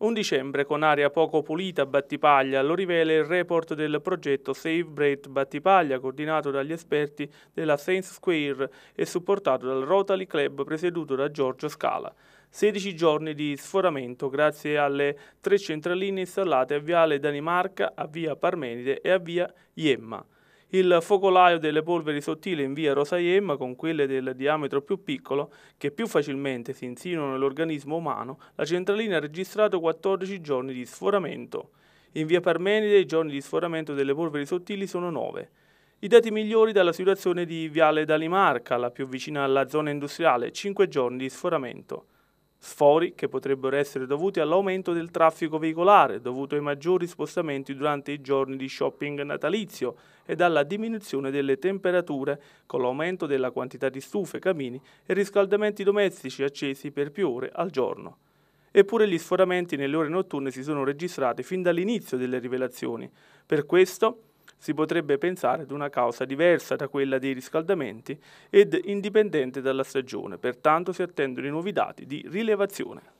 Un dicembre con aria poco pulita a Battipaglia, lo rivela il report del progetto Save Breath Battipaglia, coordinato dagli esperti della Saints Square e supportato dal Rotary Club presieduto da Giorgio Scala. 16 giorni di sforamento grazie alle tre centraline installate a Viale Danimarca, a Via Parmenide e a Via Iemma il focolaio delle polveri sottili in via Rosaiem con quelle del diametro più piccolo, che più facilmente si insinuano nell'organismo umano, la centralina ha registrato 14 giorni di sforamento. In via Parmenide i giorni di sforamento delle polveri sottili sono 9. I dati migliori dalla situazione di Viale Dalimarca, la più vicina alla zona industriale, 5 giorni di sforamento sfori che potrebbero essere dovuti all'aumento del traffico veicolare dovuto ai maggiori spostamenti durante i giorni di shopping natalizio e dalla diminuzione delle temperature con l'aumento della quantità di stufe, camini e riscaldamenti domestici accesi per più ore al giorno. Eppure gli sforamenti nelle ore notturne si sono registrati fin dall'inizio delle rivelazioni. Per questo si potrebbe pensare ad una causa diversa da quella dei riscaldamenti ed indipendente dalla stagione, pertanto si attendono i nuovi dati di rilevazione.